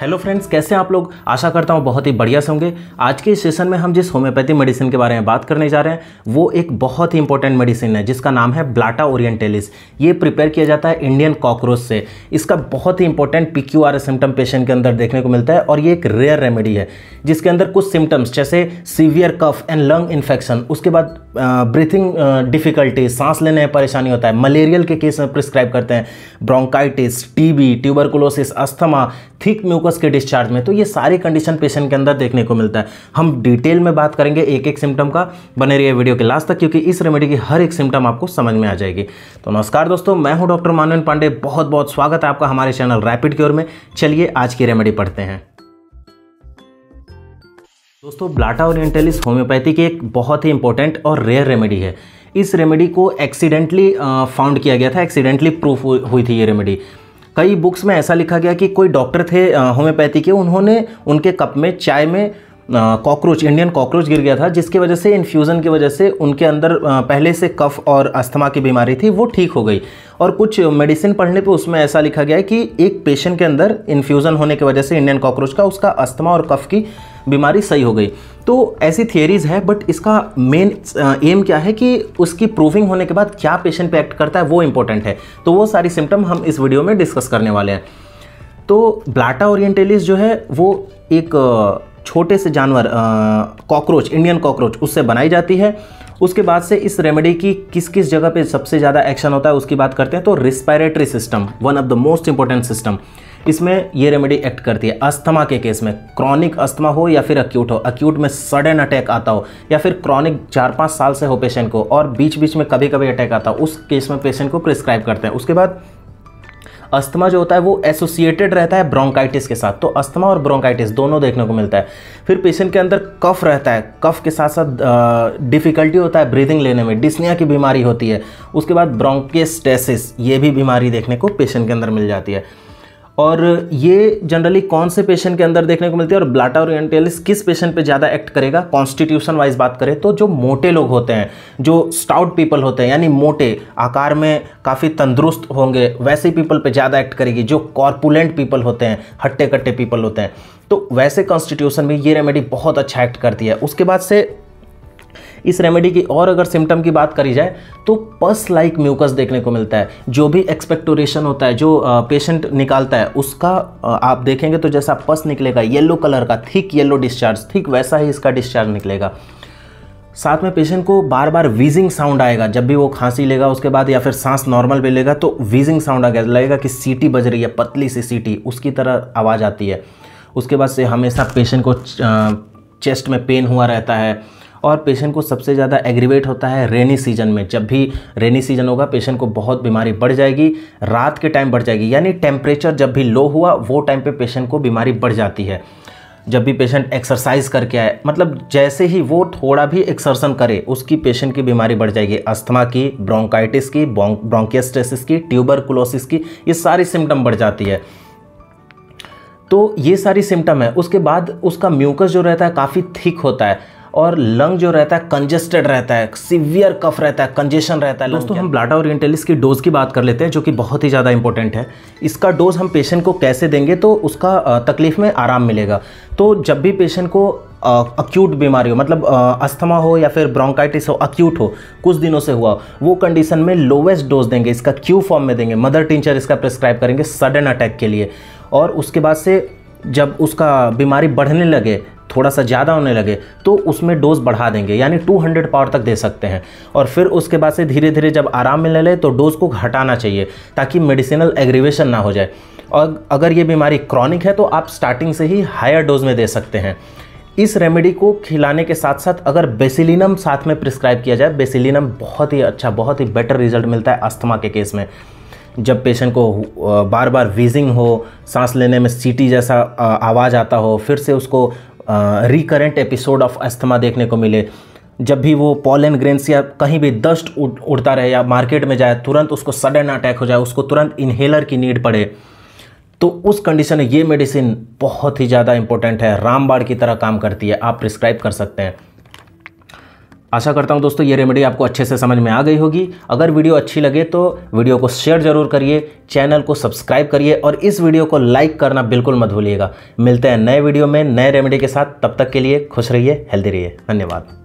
hello friends कैसे आप लोग आशा करता हूँ बहुत ही बढ़िया से होंगे आज के सेशन में हम जिस होम्योपैथी मेडिसिन के बारे में बात करने जा रहे हैं वो एक बहुत ही इंपॉर्टेंट मेडिसिन है जिसका नाम है ब्लाटा ओरिएंटेलिस ये प्रिपेयर किया जाता है इंडियन कॉकरोच से इसका बहुत ही important P Q R symptom patient के अंदर देखने को मिलता है और ये एक रेयर रेमेडी है जिसके अंदर कुछ सिम्टम्स जैसे severe cough and lung infection उसके बाद ब्रीथिंग डिफिकल्टी सांस लेने में परेशानी होता है मलेरियल के केस में प्रिस्क्राइब करते हैं bronchitis TB tuberculosis asthma thick mucus के डिस्चार्ज में तो ये सारी कंडीशन पेशेंट के अंदर देखने को मिलता है हम डिटेल में बात करेंगे एक एक सिम्टम का बने रहिए वीडियो के लास्ट तक क्योंकि इस रेमेडी की हर एक सिम्टम आपको समझ में आ जाएगी तो नमस्कार दोस्तों मैं हूँ डॉक्टर मानवेन पांडे बहुत बहुत स्वागत है आपका हमारे चैनल रैपिड क्योर में चलिए आज की रेमेडी पढ़ते हैं दोस्तों ब्लाटा ओरिएंटलिस होम्योपैथी की एक बहुत ही इंपॉर्टेंट और रेयर रेमेडी है इस रेमेडी को एक्सीडेंटली फाउंड किया गया था एक्सीडेंटली प्रूफ हुई थी ये रेमेडी कई बुक्स में ऐसा लिखा गया कि कोई डॉक्टर थे होम्योपैथी के उन्होंने उनके कप में चाय में कॉकरोच इंडियन कॉकरोच गिर गया था जिसकी वजह से इन्फ्यूज़न की वजह से उनके अंदर पहले से कफ़ और अस्थमा की बीमारी थी वो ठीक हो गई और कुछ मेडिसिन पढ़ने पे उसमें ऐसा लिखा गया है कि एक पेशेंट के अंदर इन्फ्यूज़न होने की वजह से इंडियन कॉकरोच का उसका अस्थमा और कफ़ की बीमारी सही हो गई तो ऐसी थियरीज़ है बट इसका मेन एम क्या है कि उसकी प्रूविंग होने के बाद क्या पेशेंट पे एक्ट करता है वो इंपॉर्टेंट है तो वो सारी सिम्टम हम इस वीडियो में डिस्कस करने वाले हैं तो ब्लाटा ओरिएंटेलिस जो है वो एक छोटे से जानवर कॉकरोच इंडियन कॉकरोच उससे बनाई जाती है उसके बाद से इस रेमेडी की किस किस जगह पे सबसे ज़्यादा एक्शन होता है उसकी बात करते हैं तो respiratory system one of the most important system इसमें ये रेमेडी एक्ट करती है अस्थमा के केस में क्रॉनिक अस्थमा हो या फिर अक्यूट हो अक्यूट में सडन अटैक आता हो या फिर क्रॉनिक चार पाँच साल से हो पेशेंट को और बीच बीच में कभी कभी अटैक आता हो उस केस में पेशेंट को प्रिस्क्राइब करते हैं उसके बाद अस्थमा जो होता है वो एसोसिएटेड रहता है ब्रोंकाइटिस के साथ तो अस्थमा और ब्रोंकाइटिस दोनों देखने को मिलता है फिर पेशेंट के अंदर कफ रहता है कफ के साथ साथ डिफ़िकल्टी होता है ब्रीदिंग लेने में डिस्निया की बीमारी होती है उसके बाद ब्रोंकेस्टेसिस ये भी बीमारी देखने को पेशेंट के अंदर मिल जाती है और ये जनरली कौन से पेशेंट के अंदर देखने को मिलती है और ब्लाटा एंटेलिस किस पेशेंट पे ज़्यादा एक्ट करेगा कॉन्स्टिट्यूशन वाइज बात करें तो जो मोटे लोग होते हैं जो स्टाउट पीपल होते हैं यानी मोटे आकार में काफ़ी तंदुरुस्त होंगे वैसे पीपल पे ज़्यादा एक्ट करेगी जो कॉर्पुलेंट पीपल होते हैं हट्टे कट्टे पीपल होते हैं तो वैसे कॉन्स्टिट्यूशन में ये रेमेडी बहुत अच्छा एक्ट करती है उसके बाद से इस रेमेडी की और अगर सिम्टम की बात करी जाए तो पस लाइक म्यूकस देखने को मिलता है जो भी एक्सपेक्टोरेशन होता है जो पेशेंट निकालता है उसका आप देखेंगे तो जैसा पस निकलेगा येलो कलर का थिक येलो डिस्चार्ज थिक वैसा ही इसका डिस्चार्ज निकलेगा साथ में पेशेंट को बार बार वीजिंग साउंड आएगा जब भी वो खांसी लेगा उसके बाद या फिर सांस नॉर्मल भी लेगा तो वीजिंग साउंड आ गया लगेगा कि सीटी बज रही है पतली सी सीटी उसकी तरह आवाज़ आती है उसके बाद से हमेशा पेशेंट को चेस्ट में पेन हुआ रहता है और पेशेंट को सबसे ज़्यादा एग्रीवेट होता है रेनी सीजन में जब भी रेनी सीजन होगा पेशेंट को बहुत बीमारी बढ़ जाएगी रात के टाइम बढ़ जाएगी यानी टेम्परेचर जब भी लो हुआ वो टाइम पर पेशेंट को बीमारी बढ़ जाती है जब भी पेशेंट एक्सरसाइज करके आए मतलब जैसे ही वो थोड़ा भी एक्सरसन करे उसकी पेशेंट की बीमारी बढ़ जाएगी अस्थमा की ब्रोंकाइटिस की ब्रोंकियस्टेसिस की ट्यूबरकुलोसिस की ये सारी सिम्टम बढ़ जाती है तो ये सारी सिम्टम है उसके बाद उसका म्यूकस जो रहता है काफ़ी थिक होता है और लंग जो रहता है कंजेस्टेड रहता है सिवियर कफ रहता है कंजेशन रहता है दोस्तों हम ब्लाटा और इंटेलिस की डोज़ की बात कर लेते हैं जो कि बहुत ही ज़्यादा इंपॉर्टेंट है इसका डोज़ हम पेशेंट को कैसे देंगे तो उसका तकलीफ़ में आराम मिलेगा तो जब भी पेशेंट को अक्यूट बीमारी हो मतलब अस्थमा हो या फिर ब्रोंकाइटिस हो अक्यूट हो कुछ दिनों से हुआ वो कंडीशन में लोवेस्ट डोज देंगे इसका क्यू फॉर्म में देंगे मदर टीचर इसका प्रिस्क्राइब करेंगे सडन अटैक के लिए और उसके बाद से जब उसका बीमारी बढ़ने लगे थोड़ा सा ज़्यादा होने लगे तो उसमें डोज़ बढ़ा देंगे यानी 200 पावर तक दे सकते हैं और फिर उसके बाद से धीरे धीरे जब आराम मिलने लगे तो डोज़ को घटाना चाहिए ताकि मेडिसिनल एग्रीवेशन ना हो जाए और अगर ये बीमारी क्रॉनिक है तो आप स्टार्टिंग से ही हायर डोज में दे सकते हैं इस रेमेडी को खिलाने के साथ साथ अगर बेसिलिनम साथ में प्रिस्क्राइब किया जाए बेसिलिनम बहुत ही अच्छा बहुत ही बेटर रिजल्ट मिलता है अस्थमा के केस में जब पेशेंट को बार बार वीजिंग हो सांस लेने में सीटी जैसा आवाज़ आता हो फिर से उसको रिकरेंट एपिसोड ऑफ अस्थमा देखने को मिले जब भी वो पॉलन ग्रेन्स या कहीं भी दस्ट उड़ता रहे या मार्केट में जाए तुरंत उसको सडन अटैक हो जाए उसको तुरंत इन्हेलर की नीड पड़े तो उस कंडीशन में ये मेडिसिन बहुत ही ज़्यादा इंपॉर्टेंट है रामबाड़ की तरह काम करती है आप प्रिस्क्राइब कर सकते हैं आशा करता हूँ दोस्तों ये रेमेडी आपको अच्छे से समझ में आ गई होगी अगर वीडियो अच्छी लगे तो वीडियो को शेयर ज़रूर करिए चैनल को सब्सक्राइब करिए और इस वीडियो को लाइक करना बिल्कुल मत भूलिएगा मिलते हैं नए वीडियो में नए रेमेडी के साथ तब तक के लिए खुश रहिए हेल्दी रहिए धन्यवाद